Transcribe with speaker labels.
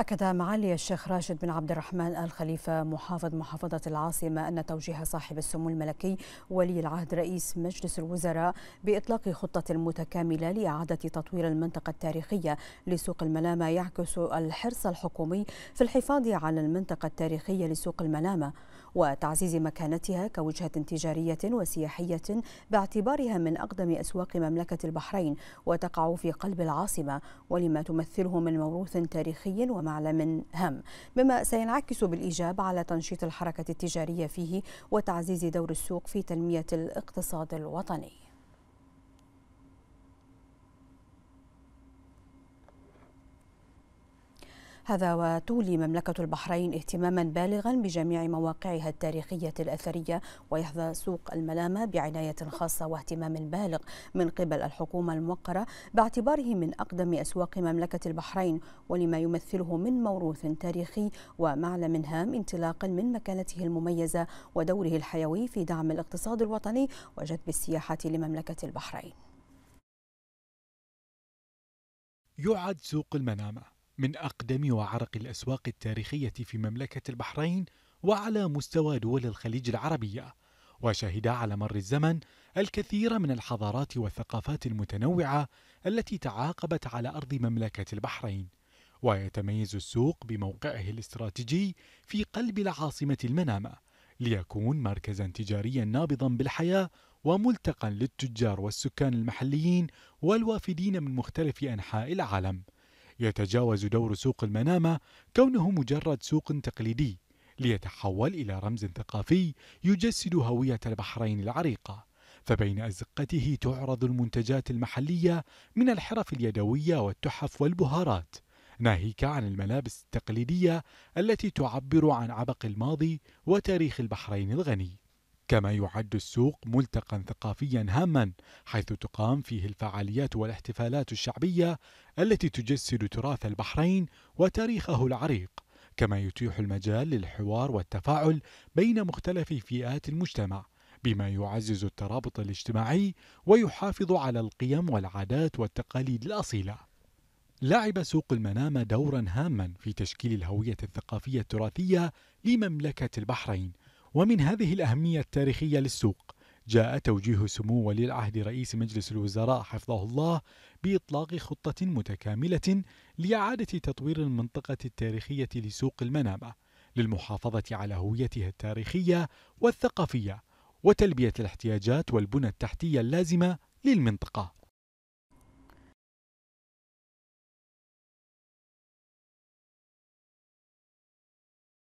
Speaker 1: أكد معالي الشيخ راشد بن عبد الرحمن آل خليفة محافظ محافظة العاصمة أن توجيه صاحب السمو الملكي ولي العهد رئيس مجلس الوزراء بإطلاق خطة متكاملة لإعادة تطوير المنطقة التاريخية لسوق الملامة يعكس الحرص الحكومي في الحفاظ على المنطقة التاريخية لسوق الملامة وتعزيز مكانتها كوجهة تجارية وسياحية باعتبارها من أقدم أسواق مملكة البحرين وتقع في قلب العاصمة ولما تمثله من موروث تاريخي وما على من هم سينعكس بالإيجاب على تنشيط الحركة التجارية فيه وتعزيز دور السوق في تنمية الاقتصاد الوطني هذا وتولي مملكة البحرين اهتماما بالغا بجميع مواقعها التاريخية الأثرية ويحظى سوق الملامة بعناية خاصة واهتمام بالغ من قبل الحكومة الموقرة باعتباره من أقدم أسواق مملكة البحرين ولما يمثله من موروث تاريخي ومعلم هام انطلاقا من مكانته المميزة ودوره الحيوي في دعم الاقتصاد الوطني وجذب السياحة لمملكة البحرين
Speaker 2: يعد سوق المنامه من أقدم وعرق الأسواق التاريخية في مملكة البحرين وعلى مستوى دول الخليج العربية وشهد على مر الزمن الكثير من الحضارات والثقافات المتنوعة التي تعاقبت على أرض مملكة البحرين ويتميز السوق بموقعه الاستراتيجي في قلب العاصمة المنامة ليكون مركزا تجاريا نابضا بالحياة وملتقا للتجار والسكان المحليين والوافدين من مختلف أنحاء العالم يتجاوز دور سوق المنامة كونه مجرد سوق تقليدي ليتحول إلى رمز ثقافي يجسد هوية البحرين العريقة فبين أزقته تعرض المنتجات المحلية من الحرف اليدوية والتحف والبهارات ناهيك عن الملابس التقليدية التي تعبر عن عبق الماضي وتاريخ البحرين الغني كما يعد السوق ملتقا ثقافيا هاما حيث تقام فيه الفعاليات والاحتفالات الشعبيه التي تجسد تراث البحرين وتاريخه العريق كما يتيح المجال للحوار والتفاعل بين مختلف فئات المجتمع بما يعزز الترابط الاجتماعي ويحافظ على القيم والعادات والتقاليد الاصيله لعب سوق المنامه دورا هاما في تشكيل الهويه الثقافيه التراثيه لمملكه البحرين ومن هذه الأهمية التاريخية للسوق جاء توجيه سمو ولي العهد رئيس مجلس الوزراء حفظه الله بإطلاق خطة متكاملة لإعادة تطوير المنطقة التاريخية لسوق المنامة للمحافظة على هويتها التاريخية والثقافية وتلبية الاحتياجات والبنى التحتية اللازمة للمنطقة